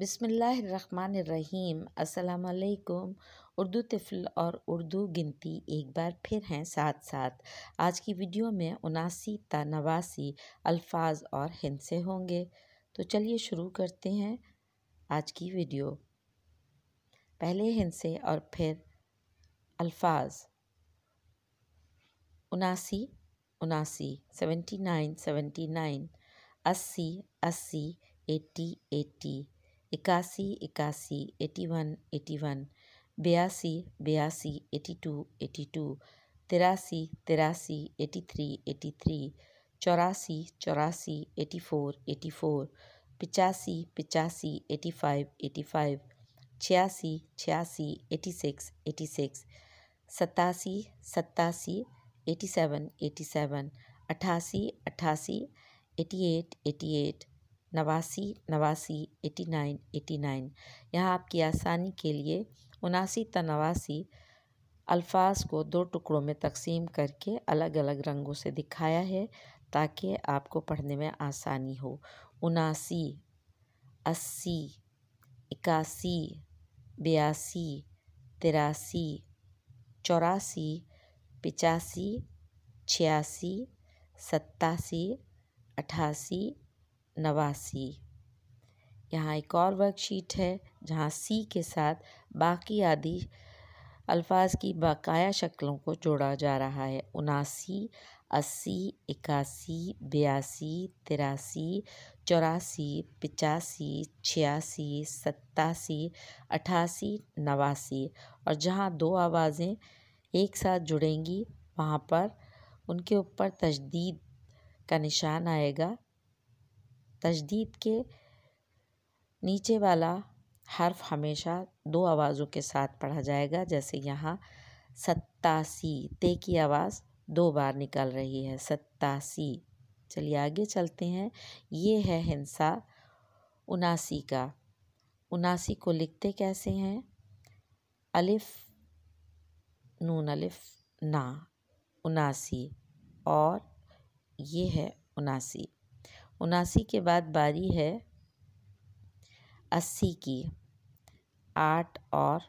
बिसमीम् अल्लाम उर्दू तफल और उर्दू गिनती एक बार फिर हैं साथ साथ आज की वीडियो में उनासी ता नवासी अल्फाज और हिंसे होंगे तो चलिए शुरू करते हैं आज की वीडियो पहले हिंसे और फिर अल्फाज उनासी उनासी सेवेंटी नाइन सेवेंटी नाइन अस्सी अस्सी एट्टी एटी इक्यासी इक्यासी एटी वन एटी वन बयासी बयासी एटी टू एटी टू तिरासी तिरासी एटी थ्री एटी थ्री चौरासी चौरासी एटी फोर एटी फोर पिचासी पिचासी एटी फाइव एटी फाइव छियासी छियासी एटी सिक्स एटी सिक्स सतासी सतासी एटी सेवन एटी सेवन अट्ठासी अट्ठासी एटी एट एटी एट नवासी नवासी एटी नाइन एटी नाइन यहाँ आपकी आसानी के लिए उनासी त नवासी अल्फाज को दो टुकड़ों में तकसीम करके अलग अलग रंगों से दिखाया है ताकि आपको पढ़ने में आसानी हो उनासी अस्सी इक्यासी बयासी तिरासी चौरासी पिचासी छियासी सत्तासी अठासी नवासी यहाँ एक और वर्कशीट है जहाँ सी के साथ बाकी आदि अल्फाज की बाकाया शक्लों को जोड़ा जा रहा है उनासी अस्सी इक्यासी बयासी तिरासी चौरासी पचासी छियासी सत्तासी अठासी नवासी और जहाँ दो आवाज़ें एक साथ जुड़ेंगी वहाँ पर उनके ऊपर तजदीद का निशान आएगा तजदीद के नीचे वाला हर्फ हमेशा दो आवाज़ों के साथ पढ़ा जाएगा जैसे यहाँ सत्तासी ते की आवाज़ दो बार निकल रही है सत्तासी चलिए आगे चलते हैं ये है हिंसा उनासी का उनासी को लिखते कैसे हैं अलिफ नून अलिफ ना उनासी और ये है उनासी उनासी के बाद बारी है अस्सी की आठ और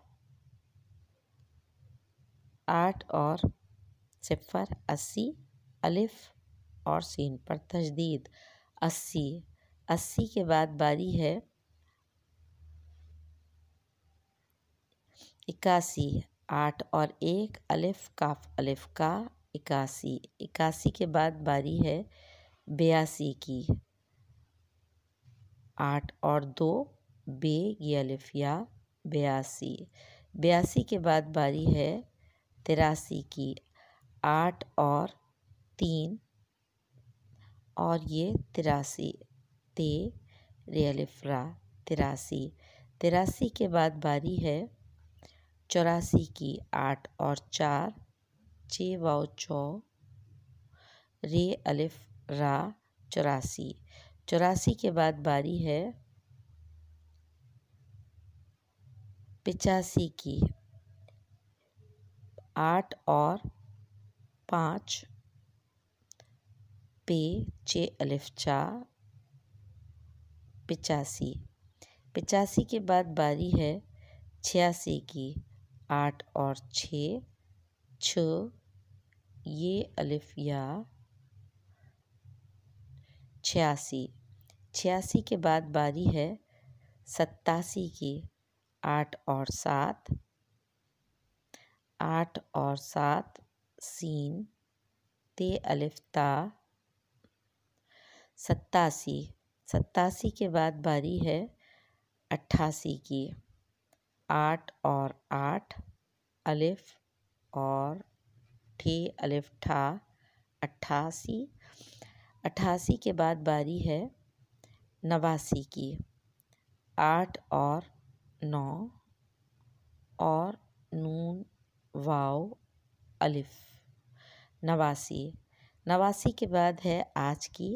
आठ और सिफर अस्सी अलिफ और सीन पर तजदीद अस्सी अस्सी के बाद बारी है इक्यासी आठ और एक अलिफ काफ अलिफ का इक्यासी इक्यासी के बाद बारी है बयासी की आठ और दो बे यलिफ या बयासी बयासी के बाद बारी है तिरासी की आठ और तीन और ये तिरासी ते रेलिफ्रा तिरासी तिरासी के बाद बारी है चौरासी की आठ और चार चे वाओ चौ रे अलिफ रा चौरासी चौरासी के बाद बारी है पिचासी की आठ और पाँच पे चे अलिफ चा पिचासी पिचासी के बाद बारी है छियासी की आठ और छः छ ये अलिफ या छियासी छियासी के बाद बारी है सत्तासी की आठ और सात आठ और सात सीन ते अलिफ्ता सत्तासी सत्तासी के बाद बारी है अट्ठासी की आठ और आठ अलिफ और ठे अलिफ ठा अट्ठासी अट्ठासी के बाद बारी है नवासी की आठ और नौ और नून वाव अलिफ नवासी नवासी के बाद है आज की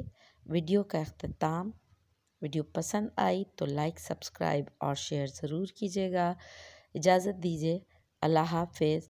वीडियो का अख्ताम वीडियो पसंद आई तो लाइक सब्सक्राइब और शेयर ज़रूर कीजिएगा इजाज़त दीजिए अल्लाह हाफिज़